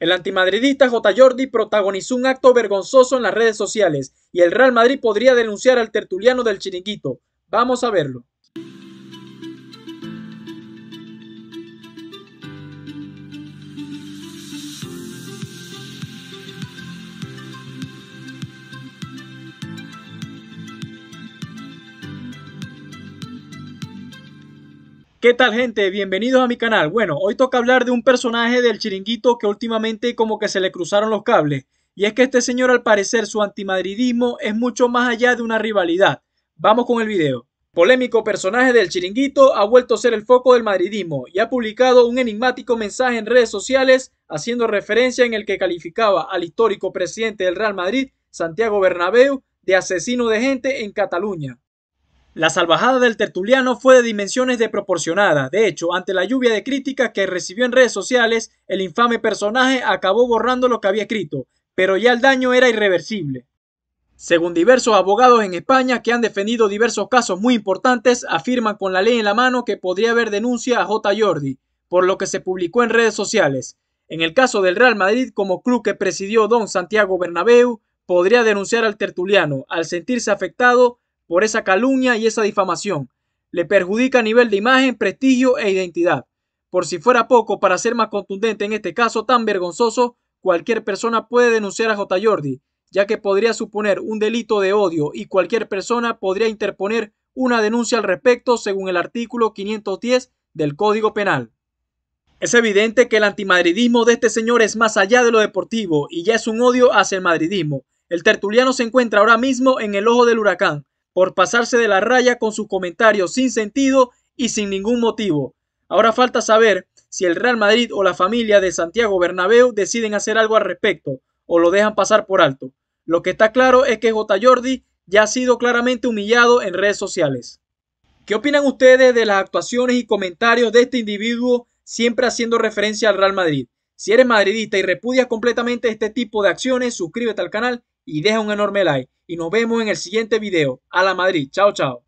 El antimadridista J. Jordi protagonizó un acto vergonzoso en las redes sociales y el Real Madrid podría denunciar al tertuliano del chiringuito. Vamos a verlo. ¿Qué tal gente? Bienvenidos a mi canal. Bueno, hoy toca hablar de un personaje del chiringuito que últimamente como que se le cruzaron los cables. Y es que este señor al parecer su antimadridismo es mucho más allá de una rivalidad. Vamos con el video. Polémico personaje del chiringuito ha vuelto a ser el foco del madridismo y ha publicado un enigmático mensaje en redes sociales haciendo referencia en el que calificaba al histórico presidente del Real Madrid, Santiago Bernabéu, de asesino de gente en Cataluña. La salvajada del tertuliano fue de dimensiones desproporcionadas. De hecho, ante la lluvia de críticas que recibió en redes sociales, el infame personaje acabó borrando lo que había escrito, pero ya el daño era irreversible. Según diversos abogados en España que han defendido diversos casos muy importantes, afirman con la ley en la mano que podría haber denuncia a J. Jordi, por lo que se publicó en redes sociales. En el caso del Real Madrid, como club que presidió don Santiago Bernabéu, podría denunciar al tertuliano, al sentirse afectado por esa calumnia y esa difamación. Le perjudica a nivel de imagen, prestigio e identidad. Por si fuera poco, para ser más contundente en este caso tan vergonzoso, cualquier persona puede denunciar a J. Jordi, ya que podría suponer un delito de odio y cualquier persona podría interponer una denuncia al respecto según el artículo 510 del Código Penal. Es evidente que el antimadridismo de este señor es más allá de lo deportivo y ya es un odio hacia el madridismo. El tertuliano se encuentra ahora mismo en el ojo del huracán, por pasarse de la raya con sus comentarios sin sentido y sin ningún motivo. Ahora falta saber si el Real Madrid o la familia de Santiago Bernabéu deciden hacer algo al respecto o lo dejan pasar por alto. Lo que está claro es que J. Jordi ya ha sido claramente humillado en redes sociales. ¿Qué opinan ustedes de las actuaciones y comentarios de este individuo siempre haciendo referencia al Real Madrid? Si eres madridista y repudias completamente este tipo de acciones, suscríbete al canal y deja un enorme like. Y nos vemos en el siguiente video. A la Madrid. Chao, chao.